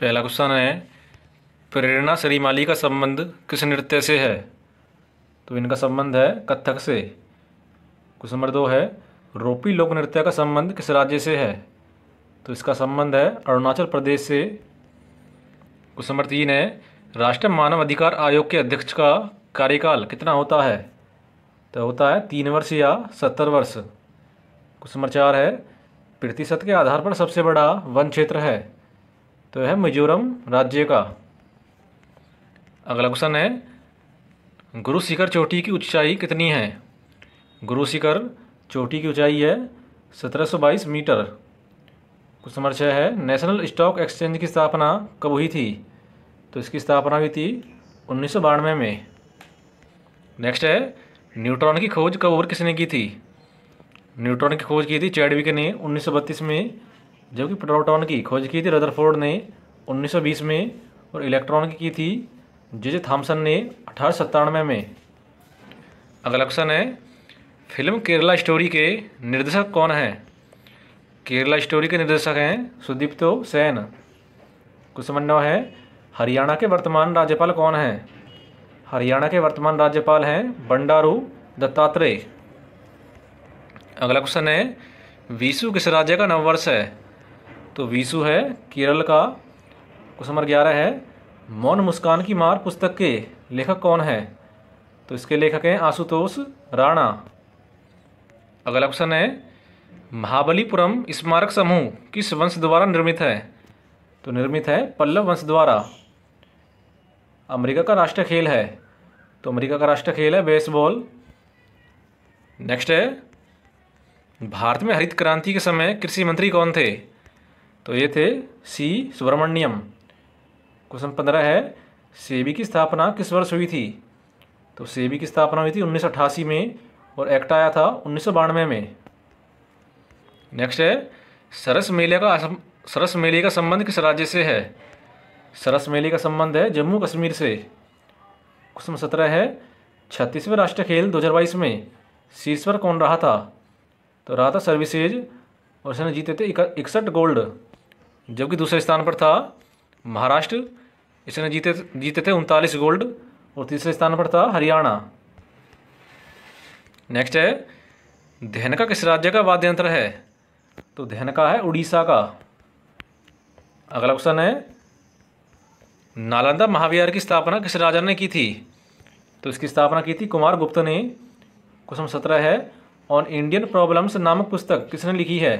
पहला क्वेश्चन है प्रेरणा श्रीमाली का संबंध किस नृत्य से है तो इनका संबंध है कथक से क्वेश्चन नंबर दो है रोपी लोक नृत्य का संबंध किस राज्य से है तो इसका संबंध है अरुणाचल प्रदेश से क्वेश्चन नंबर तीन है राष्ट्रीय मानव अधिकार आयोग के अध्यक्ष का कार्यकाल कितना होता है तो होता है तीन वर्ष या सत्तर वर्ष क्वेश्चन नंबर चार है प्रतिशत के आधार पर सबसे बड़ा वन क्षेत्र है तो है मिजोरम राज्य का अगला क्वेश्चन है गुरु शिखर चोटी की ऊंचाई कितनी है गुरु शिखर चोटी की ऊंचाई है 1722 मीटर क्वेश्चन नंबर छः है नेशनल स्टॉक एक्सचेंज की स्थापना कब हुई थी तो इसकी स्थापना हुई थी उन्नीस में नेक्स्ट है न्यूट्रॉन की खोज कब और किसने की थी न्यूट्रॉन की खोज की थी चैडविक ने उन्नीस में जबकि प्रोटोन की खोज की थी रदरफोर्ड ने 1920 में और इलेक्ट्रॉन की की थी जे जे थॉम्सन ने अठारह में अगला क्वेश्चन है फिल्म केरला स्टोरी के निर्देशक कौन हैं केरला स्टोरी के निर्देशक हैं सुदीप्तो सेन क्वेश्चन नौ है हरियाणा के वर्तमान राज्यपाल कौन हैं हरियाणा के वर्तमान राज्यपाल हैं बंडारू दत्तात्रेय अगला क्वेश्चन है विशु किस राज्य का नववर्ष है तो वीसु है केरल का क्वेश्चन नंबर ग्यारह है मौन मुस्कान की मार पुस्तक के लेखक कौन है तो इसके लेखक हैं आशुतोष राणा अगला क्वेश्चन है महाबलीपुरम स्मारक समूह किस वंश द्वारा निर्मित है तो निर्मित है पल्लव वंश द्वारा अमेरिका का राष्ट्रीय खेल है तो अमेरिका का राष्ट्रीय खेल है बेसबॉल नेक्स्ट है भारत में हरित क्रांति के समय कृषि मंत्री कौन थे तो ये थे सी सुब्रमण्यम क्वेश्चन पंद्रह है सेबी की स्थापना किस वर्ष हुई थी तो सेबी की स्थापना हुई थी उन्नीस में और एक्ट आया था उन्नीस में नेक्स्ट है सरस मेले का सरस मेले का संबंध किस राज्य से है सरस मेले का संबंध है जम्मू कश्मीर से क्वेश्चन सत्रह है छत्तीसवें राष्ट्रीय खेल दो में शीर्ष पर कौन रहा था तो रहा था सर्विसेज और उसने जीते थे इकसठ गोल्ड जबकि दूसरे स्थान पर था महाराष्ट्र इसने जीते जीते थे उनतालीस गोल्ड और तीसरे स्थान पर था हरियाणा नेक्स्ट है धैनका किस राज्य का वाद्य यंत्र है तो धैनका है उड़ीसा का अगला क्वेश्चन है नालंदा महाविहार की स्थापना किस राजा ने की थी तो इसकी स्थापना की थी कुमार गुप्त ने क्वेश्चन सत्रह है ऑन इंडियन प्रॉब्लम्स नामक पुस्तक किसने लिखी है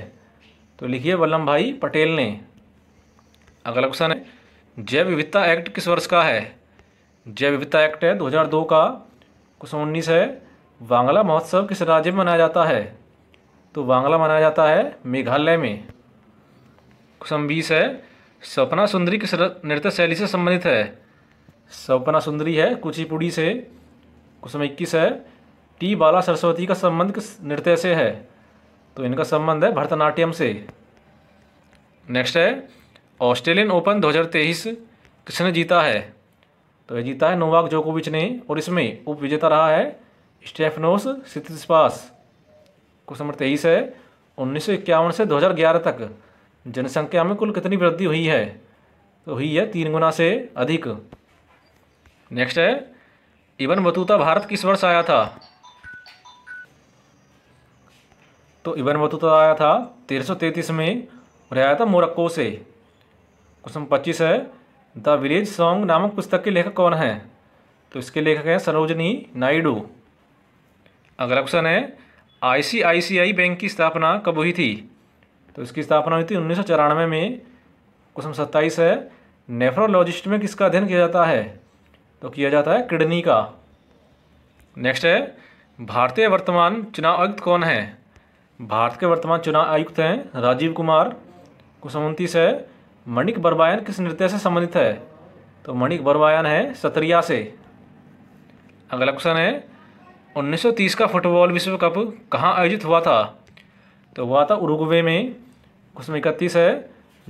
तो लिखी है वल्लभ भाई पटेल ने अगला क्वेश्चन है जैव विविधता एक्ट किस वर्ष का है जैव विविधता एक्ट है 2002 का क्वेश्चन उन्नीस है वांगला महोत्सव किस राज्य में मनाया जाता है तो वांगला मनाया जाता है मेघालय में क्वेश्चन बीस है सपना सुंदरी किस नृत्य शैली से संबंधित है सपना सुंदरी है कुचिपुड़ी से क्वेश्चन इक्कीस है टी बाला सरस्वती का संबंध किस नृत्य से है तो इनका संबंध है भरतनाट्यम से नेक्स्ट है ऑस्ट्रेलियन ओपन 2023 किसने जीता है तो यह जीता है नोवाक जोकोविच ने और इसमें उप विजेता रहा है स्टेफनोस सितिसपास क्वेश्चन नंबर तेईस है उन्नीस से 2011 तक जनसंख्या में कुल कितनी वृद्धि हुई है तो हुई है तीन गुना से अधिक नेक्स्ट है इवन बतूता भारत किस वर्ष आया था तो इवन बतूता आया था तेरह में और आया था मोरक्को से क्वेश्चन पच्चीस है द विलेज सॉन्ग नामक पुस्तक के लेखक कौन हैं तो इसके लेखक हैं सरोजनी नायडू अगला क्वेश्चन है आईसीआईसीआई बैंक की स्थापना कब हुई थी तो इसकी स्थापना हुई थी उन्नीस में क्वेश्चन सत्ताईस है नेफ्रोलॉजिस्ट में किसका अध्ययन किया जाता है तो किया जाता है किडनी का नेक्स्ट है भारतीय वर्तमान चुनाव आयुक्त कौन है भारत के वर्तमान चुनाव आयुक्त हैं राजीव कुमार क्वेश्चन उनतीस है मणिक बरबायन किस नृत्य से संबंधित है तो मणिक बरबायन है सतरिया से अगला क्वेश्चन है 1930 का फुटबॉल विश्व कप कहाँ आयोजित हुआ था तो हुआ था उरुग्वे में क्वेश्चन इकतीस है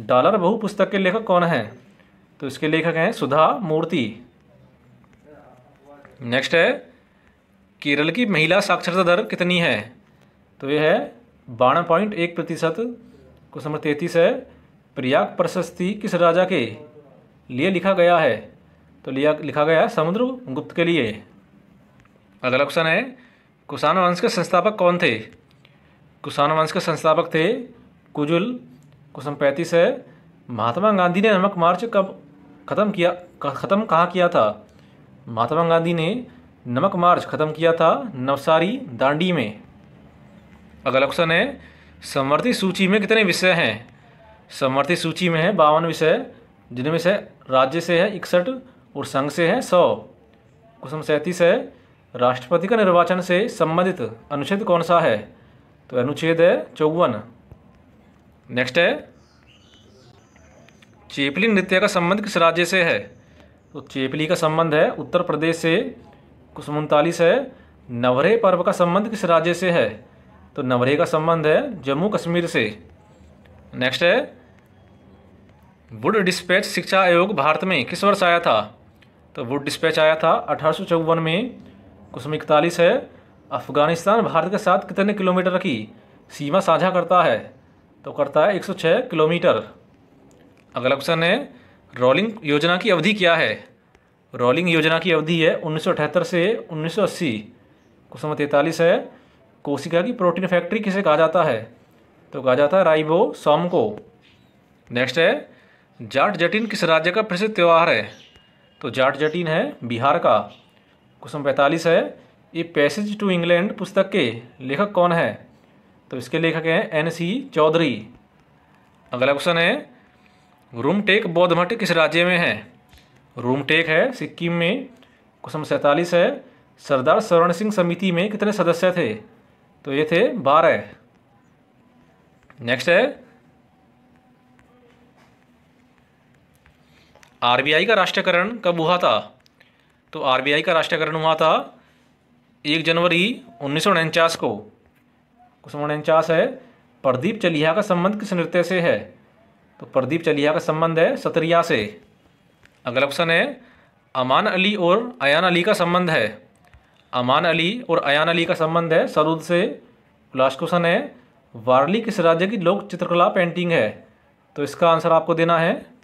डॉलर बहु पुस्तक के लेखक कौन है तो इसके लेखक हैं सुधा मूर्ति नेक्स्ट है केरल की महिला साक्षरता दर कितनी है तो ये है बारह पॉइंट एक प्रतिशत क्वेश्चन नंबर तैतीस है प्रयाग प्रशस्ति किस राजा के लिए लिखा गया है तो लिया लिखा गया है समुद्र गुप्त के लिए अगला क्वेश्चन है कुषाण वंश के संस्थापक कौन थे कुषाण वंश के संस्थापक थे कुजुल क्वेश्चन पैंतीस है महात्मा गांधी ने नमक मार्च कब ख़त्म किया ख़त्म कहाँ किया था महात्मा गांधी ने नमक मार्च ख़त्म किया था नवसारी दांडी में अगला क्वेश्चन है समवर्ती सूची में कितने विषय हैं समर्थित सूची में है बावन विषय जिनमें से राज्य से है इकसठ और संघ से है सौ क्वेश्चन सैंतीस है राष्ट्रपति का निर्वाचन से संबंधित अनुच्छेद कौन सा है तो अनुच्छेद है चौवन नेक्स्ट है चेपली नृत्य का संबंध किस राज्य से है तो चेपली का संबंध है उत्तर प्रदेश से कुछ उनतालीस है नवरे पर्व का संबंध किस राज्य से है तो नवरे का संबंध है जम्मू कश्मीर से नेक्स्ट है वुड डिस्पैच शिक्षा आयोग भारत में किस वर्ष आया था तो वुड डिस्पैच आया था अठारह में कुसम इकतालीस है अफ़गानिस्तान भारत के साथ कितने किलोमीटर की सीमा साझा करता है तो करता है 106 किलोमीटर अगला क्वेश्चन है रोलिंग योजना की अवधि क्या है रोलिंग योजना की अवधि है उन्नीस से 1980 कुसम तैंतालीस है कोशिका की प्रोटीन फैक्ट्री किसे कहा जाता है तो कहा जाता है राइबो सोम को नेक्स्ट है जाट जटिन किस राज्य का प्रसिद्ध त्यौहार है तो जाट जटिन है बिहार का क्वेश्चन पैंतालीस है ये पैसेज टू इंग्लैंड पुस्तक के लेखक कौन है तो इसके लेखक हैं एन सी चौधरी अगला क्वेश्चन है रूमटेक बौद्ध मठ किस राज्य में है रूमटेक है सिक्किम में क्वेश्चन सैंतालीस है सरदार सरवण सिंह समिति में कितने सदस्य थे तो ये थे बारह नेक्स्ट है आरबीआई का राष्ट्रीयकरण कब हुआ था तो आरबीआई का राष्ट्रीयकरण हुआ था एक जनवरी उन्नीस को उन्नीस है प्रदीप चलिया का संबंध किस नृत्य से है तो प्रदीप चलिया का संबंध है सतरिया से अगला ऑप्शन है अमान अली और अयान अली का संबंध है अमान अली और अयान अली का संबंध है सरूद से लास्ट क्वेश्चन है वारली किस राज्य की लोक चित्रकला पेंटिंग है तो इसका आंसर आपको देना है